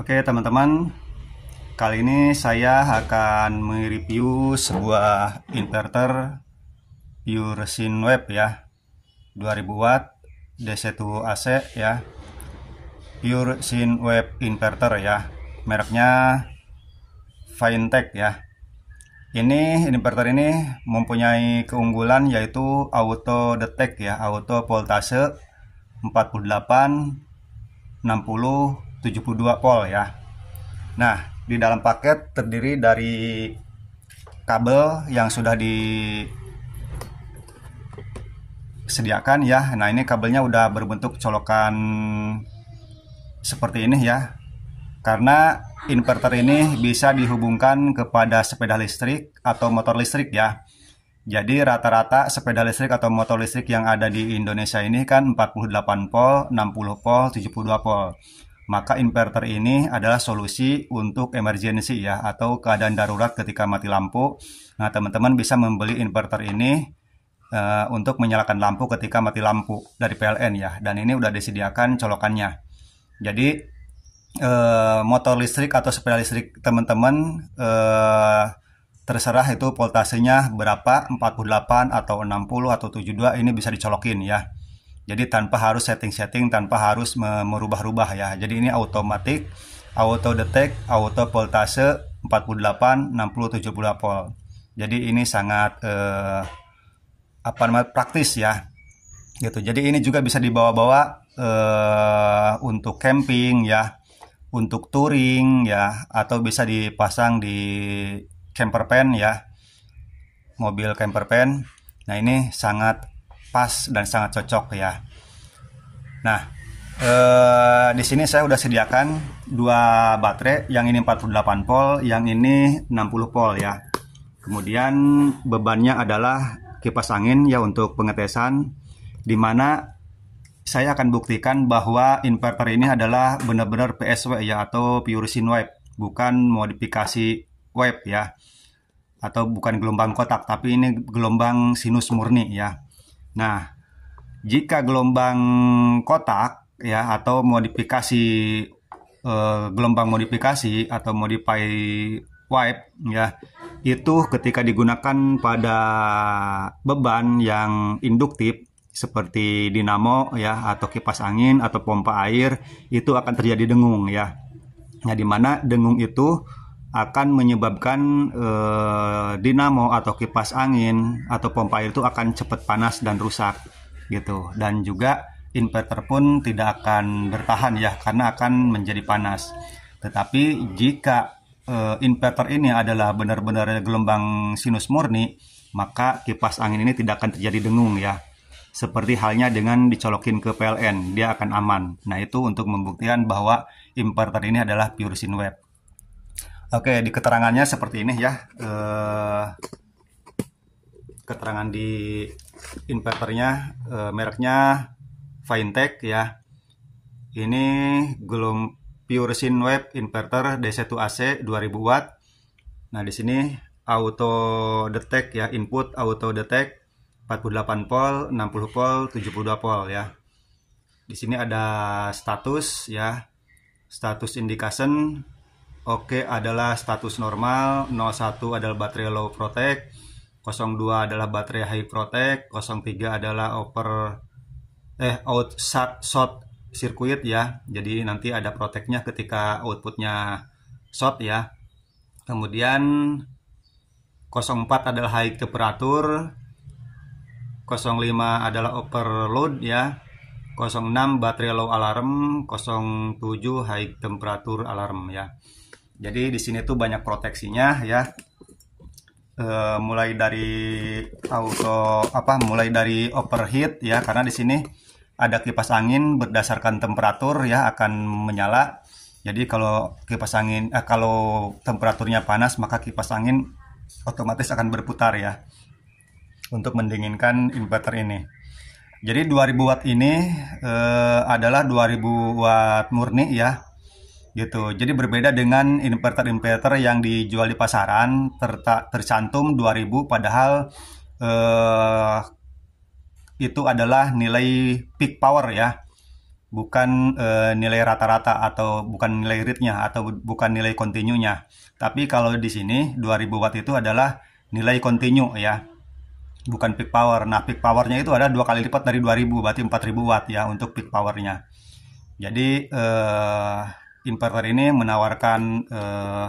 Oke teman-teman, kali ini saya akan mereview sebuah inverter Pure Web ya 2000 watt DC2 AC ya Pure Web inverter ya mereknya Fintech ya ini inverter ini mempunyai keunggulan yaitu auto detect ya auto voltase 48 60 72 volt ya nah di dalam paket terdiri dari kabel yang sudah disediakan ya nah ini kabelnya udah berbentuk colokan seperti ini ya karena inverter ini bisa dihubungkan kepada sepeda listrik atau motor listrik ya jadi rata-rata sepeda listrik atau motor listrik yang ada di Indonesia ini kan 48 volt, 60 volt, 72 volt maka inverter ini adalah solusi untuk emergency ya atau keadaan darurat ketika mati lampu. Nah, teman-teman bisa membeli inverter ini uh, untuk menyalakan lampu ketika mati lampu dari PLN ya. Dan ini udah disediakan colokannya. Jadi uh, motor listrik atau sepeda listrik teman-teman eh, terserah itu voltasenya berapa 48 atau 60 atau 72 ini bisa dicolokin ya jadi tanpa harus setting-setting, tanpa harus merubah-rubah ya. Jadi ini otomatis auto detect, auto voltase 48, 60, 70 volt. Jadi ini sangat eh, apa namanya praktis ya. Gitu. Jadi ini juga bisa dibawa-bawa eh, untuk camping ya, untuk touring ya atau bisa dipasang di camper van ya. Mobil camper van. Nah, ini sangat pas dan sangat cocok ya. Nah, eh, di sini saya sudah sediakan dua baterai, yang ini 48 volt, yang ini 60 volt ya. Kemudian bebannya adalah kipas angin ya untuk pengetesan di mana saya akan buktikan bahwa inverter ini adalah benar-benar PSW ya atau pure sin wave, bukan modifikasi wave ya atau bukan gelombang kotak tapi ini gelombang sinus murni ya. Nah, jika gelombang kotak ya atau modifikasi eh, gelombang modifikasi atau modify wipe ya itu ketika digunakan pada beban yang induktif seperti dinamo ya atau kipas angin atau pompa air itu akan terjadi dengung ya. Nah, di mana dengung itu akan menyebabkan eh, dinamo atau kipas angin atau pompa air itu akan cepat panas dan rusak gitu dan juga inverter pun tidak akan bertahan ya karena akan menjadi panas tetapi jika eh, inverter ini adalah benar-benar gelombang sinus murni maka kipas angin ini tidak akan terjadi dengung ya seperti halnya dengan dicolokin ke PLN, dia akan aman. Nah, itu untuk membuktikan bahwa inverter ini adalah pure sine wave Oke, di keterangannya seperti ini ya. Eh, keterangan di inverternya, eh, mereknya Fintech ya. Ini Gloom Pure Web Inverter DC2AC 2000 watt. Nah, di sini auto detect ya, input auto detect 48 volt, 60 volt, 72 volt ya. Di sini ada status ya. Status indication Oke adalah status normal, 01 adalah baterai low protect, 02 adalah baterai high protect, 03 adalah over eh out short short circuit ya. Jadi nanti ada proteknya ketika outputnya short ya. Kemudian 04 adalah high temperatur, 05 adalah overload ya. 06 baterai low alarm, 07 high temperature alarm ya. Jadi di sini tuh banyak proteksinya ya. E, mulai dari auto apa mulai dari overheat ya karena di sini ada kipas angin berdasarkan temperatur ya akan menyala. Jadi kalau kipas angin eh, kalau temperaturnya panas maka kipas angin otomatis akan berputar ya untuk mendinginkan inverter ini. Jadi 2000 watt ini eh, adalah 2000 watt murni ya gitu. Jadi berbeda dengan inverter-inverter yang dijual di pasaran ter tercantum 2000 padahal eh, itu adalah nilai peak power ya. Bukan eh, nilai rata-rata atau bukan nilai rate-nya atau bukan nilai continue Tapi kalau di sini 2000 watt itu adalah nilai continue ya. Bukan peak power. Nah, peak powernya itu ada dua kali lipat dari 2000, berarti 4000 watt ya untuk peak powernya. Jadi eh, inverter ini menawarkan uh,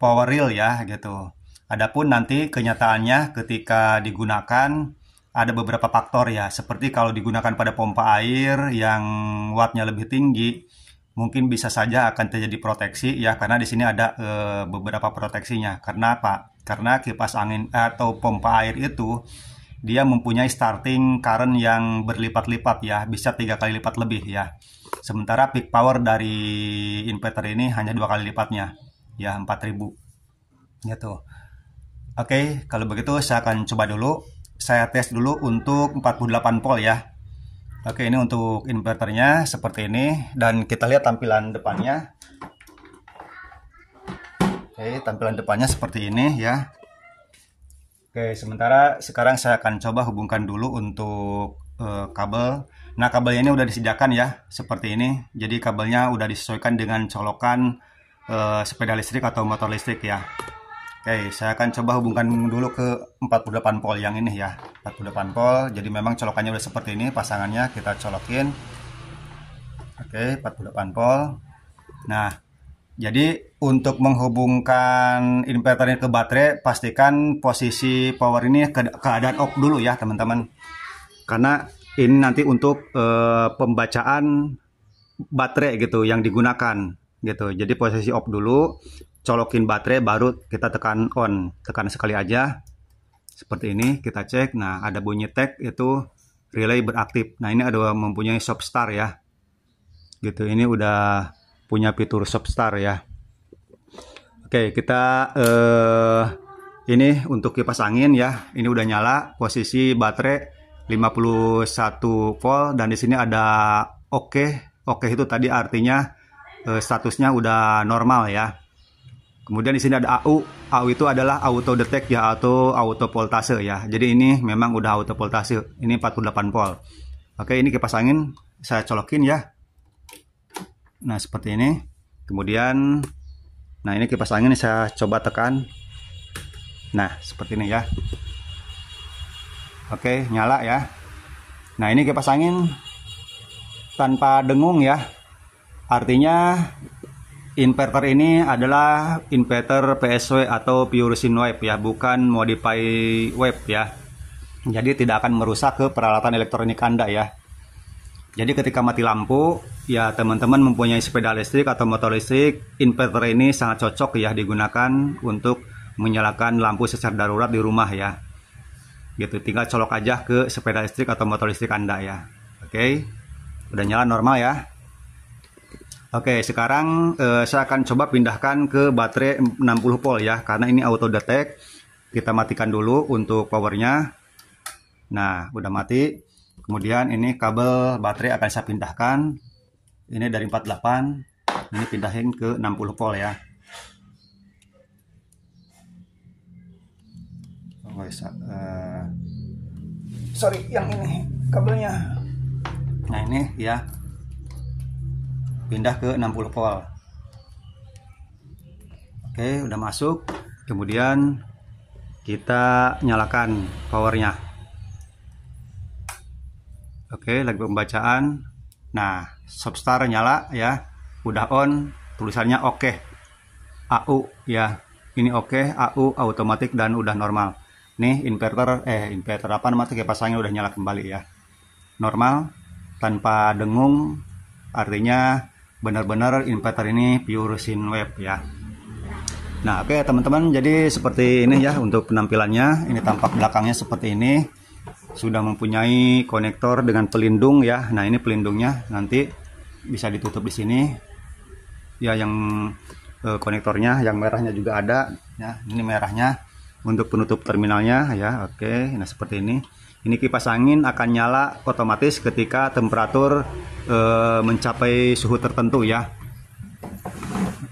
power real ya gitu. Adapun nanti kenyataannya ketika digunakan ada beberapa faktor ya, seperti kalau digunakan pada pompa air yang wattnya lebih tinggi, mungkin bisa saja akan terjadi proteksi ya karena di sini ada e, beberapa proteksinya. Karena apa? Karena kipas angin atau pompa air itu dia mempunyai starting current yang berlipat-lipat ya, bisa tiga kali lipat lebih ya. Sementara peak power dari inverter ini hanya dua kali lipatnya, ya 4000. Gitu. Oke, kalau begitu saya akan coba dulu. Saya tes dulu untuk 48 volt ya. Oke, ini untuk inverternya seperti ini dan kita lihat tampilan depannya. Oke, tampilan depannya seperti ini ya. Oke, sementara sekarang saya akan coba hubungkan dulu untuk uh, kabel. Nah, kabelnya ini udah disediakan ya, seperti ini. Jadi kabelnya udah disesuaikan dengan colokan uh, sepeda listrik atau motor listrik ya. Oke, saya akan coba hubungkan dulu ke 48 volt yang ini ya. 48 volt. jadi memang colokannya udah seperti ini, pasangannya kita colokin. Oke, 48 volt. Nah, jadi untuk menghubungkan inverternya ke baterai pastikan posisi power ini ke keadaan off dulu ya teman-teman. Karena ini nanti untuk e, pembacaan baterai gitu yang digunakan gitu. Jadi posisi off dulu, colokin baterai baru kita tekan on. Tekan sekali aja. Seperti ini kita cek. Nah, ada bunyi tag itu relay beraktif. Nah, ini ada mempunyai soft start ya. Gitu. Ini udah punya fitur Substar ya. Oke, kita eh, ini untuk kipas angin ya. Ini udah nyala, posisi baterai 51 volt dan di sini ada oke. Okay. Oke okay itu tadi artinya eh, statusnya udah normal ya. Kemudian di sini ada AU. AU itu adalah auto detect ya atau auto voltase ya. Jadi ini memang udah auto voltase. Ini 48 volt. Oke, ini kipas angin saya colokin ya. Nah, seperti ini. Kemudian nah ini kipas angin saya coba tekan. Nah, seperti ini ya. Oke, nyala ya. Nah, ini kipas angin tanpa dengung ya. Artinya inverter ini adalah inverter PSW atau pure sin wave ya, bukan modify wave ya. Jadi tidak akan merusak ke peralatan elektronik Anda ya. Jadi ketika mati lampu, ya teman-teman mempunyai sepeda listrik atau motor listrik, inverter ini sangat cocok ya digunakan untuk menyalakan lampu secara darurat di rumah ya. Gitu, tinggal colok aja ke sepeda listrik atau motor listrik Anda ya. Oke. Okay. Udah nyala normal ya. Oke, okay, sekarang eh, saya akan coba pindahkan ke baterai 60 volt ya karena ini auto detect. Kita matikan dulu untuk powernya. Nah, udah mati. Kemudian ini kabel baterai akan saya pindahkan ini dari 48 ini pindahin ke 60 volt ya oh, uh, sorry yang ini kabelnya nah ini ya pindah ke 60 volt oke udah masuk kemudian kita nyalakan powernya oke lagi pembacaan Nah, substar nyala ya, udah on, tulisannya oke. Okay. AU ya. Ini oke, okay, AU automatic dan udah normal. Nih inverter eh inverter apa namanya pasangnya udah nyala kembali ya. Normal tanpa dengung artinya benar-benar inverter ini pure sin web ya. Nah, oke okay, teman-teman, jadi seperti ini ya untuk penampilannya. Ini tampak belakangnya seperti ini sudah mempunyai konektor dengan pelindung ya nah ini pelindungnya nanti bisa ditutup di sini ya yang e, konektornya yang merahnya juga ada ya ini merahnya untuk penutup terminalnya ya oke nah seperti ini ini kipas angin akan nyala otomatis ketika temperatur e, mencapai suhu tertentu ya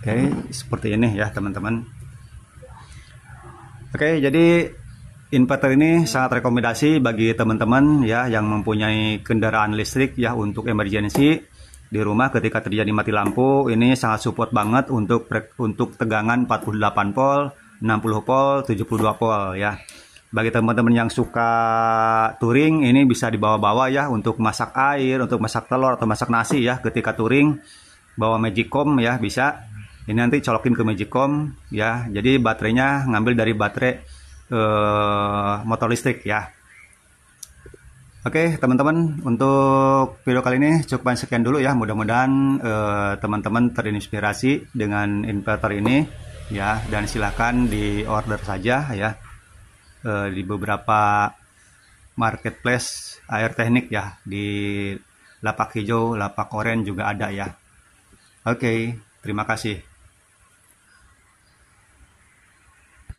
oke seperti ini ya teman-teman oke jadi Inverter ini sangat rekomendasi bagi teman-teman ya yang mempunyai kendaraan listrik ya untuk emergency di rumah ketika terjadi mati lampu ini sangat support banget untuk untuk tegangan 48 volt, 60 volt, 72 volt ya. Bagi teman-teman yang suka touring ini bisa dibawa-bawa ya untuk masak air, untuk masak telur atau masak nasi ya ketika touring bawa Magicom ya bisa. Ini nanti colokin ke Magicom ya. Jadi baterainya ngambil dari baterai uh, motor listrik ya. Oke, okay, teman-teman, untuk video kali ini cukup sekian dulu ya. Mudah-mudahan uh, teman-teman terinspirasi dengan inverter ini ya dan silahkan di order saja ya uh, di beberapa marketplace air teknik ya di lapak hijau, lapak oranye juga ada ya. Oke, okay, terima kasih.